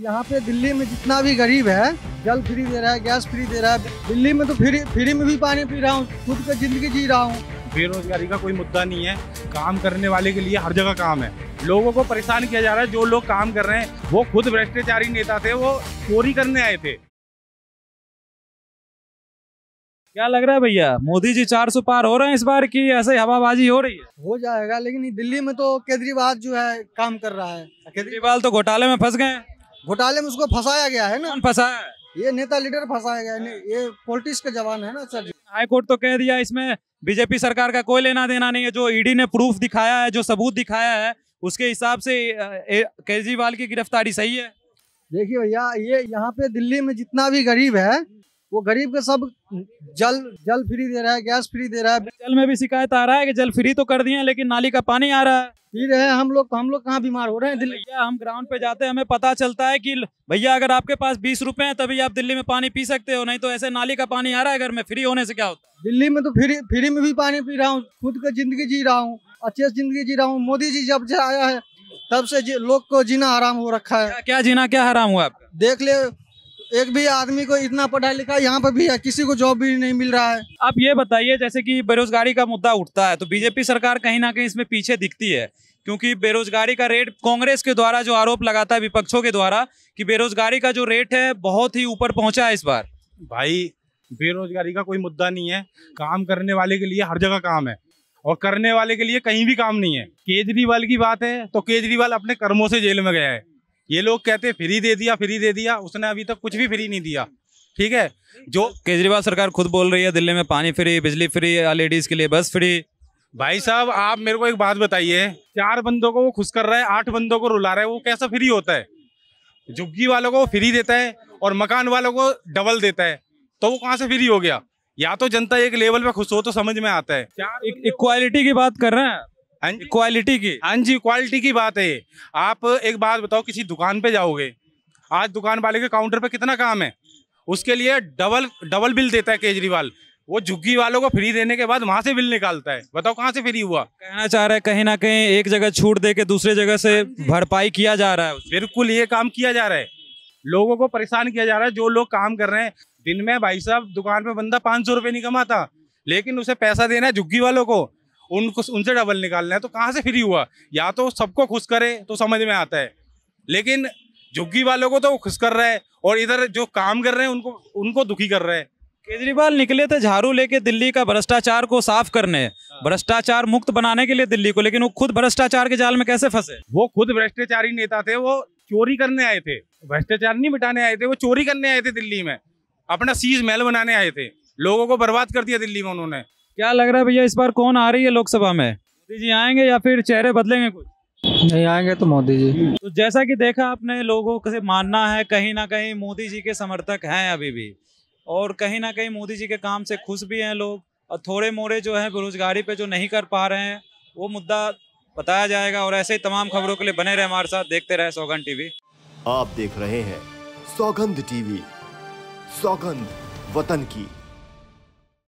यहाँ पे दिल्ली में जितना भी गरीब है जल फ्री दे रहा है गैस फ्री दे रहा है दिल्ली में तो फ्री फ्री में भी पानी पी रहा हूँ खुद का जिंदगी जी रहा हूँ बेरोजगारी का कोई मुद्दा नहीं है काम करने वाले के लिए हर जगह काम है लोगों को परेशान किया जा रहा है जो लोग काम कर रहे हैं वो खुद भ्रष्टाचारी नेता थे वो चोरी करने आए थे क्या लग रहा है भैया मोदी जी सौ पार हो रहे हैं इस बार की ऐसे हवाबाजी हो रही है हो जाएगा लेकिन दिल्ली में तो केजरीवाल जो है काम कर रहा है केजरीवाल तो घोटाले में फंस गए घोटाले में उसको फंसाया गया है ना फंसाया ये नेता लीडर फंसाया गया है हाँ। ये पोलिटिक्स का जवान है ना सर हाई कोर्ट तो कह दिया इसमें बीजेपी सरकार का कोई लेना देना नहीं है जो ईडी e ने प्रूफ दिखाया है जो सबूत दिखाया है उसके हिसाब से केजरीवाल की गिरफ्तारी सही है देखिए भैया ये यहाँ पे दिल्ली में जितना भी गरीब है वो गरीब के सब जल जल फ्री दे रहा है गैस फ्री दे रहा है जल में भी शिकायत आ रहा है कि जल फ्री तो कर दिए लेकिन नाली का पानी आ रहा है फिर रहे हम लोग तो हम लोग कहाँ बीमार हो रहे हैं दिल्ली भैया हम ग्राउंड पे जाते हैं हमें पता चलता है कि भैया अगर आपके पास बीस रुपए हैं तभी आप दिल्ली में पानी पी सकते हो नहीं तो ऐसे नाली का पानी आ रहा है घर में फ्री होने से क्या होता है दिल्ली में तो फ्री फ्री में भी पानी पी रहा हूँ खुद का जिंदगी जी रहा हूँ अच्छे से जिंदगी जी रहा हूँ मोदी जी जब से आया है तब से लोग को जीना हराम हो रखा है क्या, जीना क्या हराम हुआ आप देख ले एक भी आदमी को इतना पढ़ा लिखा यहाँ पर भी है किसी को जॉब भी नहीं मिल रहा है आप ये बताइए जैसे कि बेरोजगारी का मुद्दा उठता है तो बीजेपी सरकार कहीं ना कहीं इसमें पीछे दिखती है क्योंकि बेरोजगारी का रेट कांग्रेस के द्वारा जो आरोप लगाता है विपक्षों के द्वारा कि बेरोजगारी का जो रेट है बहुत ही ऊपर पहुंचा है इस बार भाई बेरोजगारी का कोई मुद्दा नहीं है काम करने वाले के लिए हर जगह काम है और करने वाले के लिए कहीं भी काम नहीं है केजरीवाल की बात है तो केजरीवाल अपने कर्मों से जेल में गया है ये लोग कहते फ्री दे दिया फ्री दे दिया उसने अभी तक कुछ भी फ्री नहीं दिया ठीक है जो केजरीवाल सरकार खुद बोल रही है दिल्ली में पानी फ्री बिजली फ्री लेडीज के लिए बस फ्री भाई साहब आप मेरे को एक बात बताइए चार बंदों को वो खुश कर रहा है आठ बंदों को रुला रहा है वो कैसा फ्री होता है झुग्गी वालों को फ्री देता है और मकान वालों को डबल देता है तो वो कहाँ से फ्री हो गया या तो जनता एक लेवल पे खुश हो तो समझ में आता है इक्वालिटी की बात कर रहे हैं क्वालिटी हाँ की हाँ जी क्वालिटी की बात है आप एक बात बताओ किसी दुकान पे जाओगे आज दुकान वाले के काउंटर पे कितना काम है उसके लिए डबल डबल बिल देता है केजरीवाल वो झुग्गी वालों को फ्री देने के बाद वहां से बिल निकालता है बताओ कहाँ से फ्री हुआ कहना चाह रहा है कहीं ना कहीं एक जगह छूट दे के दूसरे जगह से हाँ भरपाई किया जा रहा है बिल्कुल ये काम किया जा रहा है लोगों को परेशान किया जा रहा है जो लोग काम कर रहे हैं दिन में भाई साहब दुकान पे बंदा पाँच सौ रुपये नहीं कमाता लेकिन उसे पैसा देना है झुग्गी वालों को उनको उनसे डबल निकालना है तो कहाँ से फ्री हुआ या तो सबको खुश करे तो समझ में आता है लेकिन झुग्गी वालों को तो खुश कर रहा है और इधर जो काम कर रहे हैं उनको उनको दुखी कर रहे हैं केजरीवाल निकले थे झाड़ू लेके दिल्ली का भ्रष्टाचार को साफ करने हाँ। भ्रष्टाचार मुक्त बनाने के लिए दिल्ली को लेकिन वो खुद भ्रष्टाचार के जाल में कैसे फंसे वो खुद भ्रष्टाचारी नेता थे वो चोरी करने आए थे भ्रष्टाचार नहीं मिटाने आए थे वो चोरी करने आए थे दिल्ली में अपना सीज महल बनाने आए थे लोगों को बर्बाद कर दिया दिल्ली में उन्होंने क्या लग रहा है भैया इस बार कौन आ रही है लोकसभा में मोदी जी आएंगे या फिर चेहरे बदलेंगे कुछ नहीं आएंगे तो मोदी जी तो जैसा कि देखा आपने लोगों से मानना है कहीं ना कहीं मोदी जी के समर्थक हैं अभी भी और कहीं ना कहीं मोदी जी के काम से खुश भी हैं लोग और थोड़े मोड़े जो है बेरोजगारी पे जो नहीं कर पा रहे हैं वो मुद्दा बताया जाएगा और ऐसे ही तमाम खबरों के लिए बने रहे हमारे साथ देखते रहे सौगंध टीवी आप देख रहे हैं सौगंध टीवी सौगंध वतन की